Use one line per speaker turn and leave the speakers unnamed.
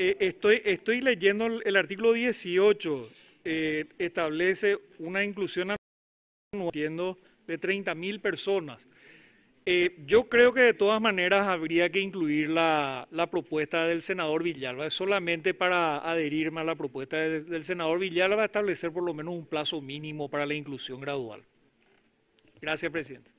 Eh, estoy, estoy leyendo el, artículo 18, eh, establece una inclusión anual de 30.000 personas. Eh, yo creo que de todas maneras habría que incluir la, propuesta del senador Villalba, solamente para adherirme a la propuesta del senador Villalba, establecer por lo menos un plazo mínimo para la inclusión gradual. Gracias, presidente.